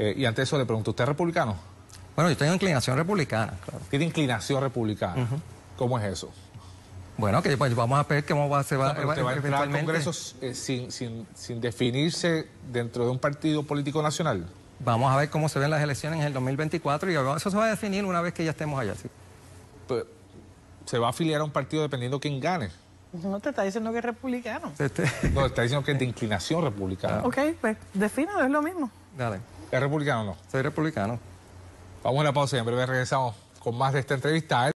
Eh, y y de eso le pregunto, ¿usted es republicano? Bueno, yo tengo inclinación republicana, claro. Tiene inclinación republicana. ¿Cómo es eso? Bueno, que pues, vamos a ver cómo va, a ser. va, va a entrar al Congreso eh, sin, definirse dentro de un partido político nacional. Vamos a ver cómo se ven las elecciones en el 2024 y eso se va a definir una vez que ya estemos allá. Pues, se va a afiliar a un partido dependiendo quién gane. No, te está diciendo que es republicano. Este- no, te está diciendo que es de inclinación republicana. Ok, pues defino, es lo mismo. Dale. ¿Es republicano o no? Soy republicano. Vamos a la pausa siempre, en regresamos con más de esta entrevista.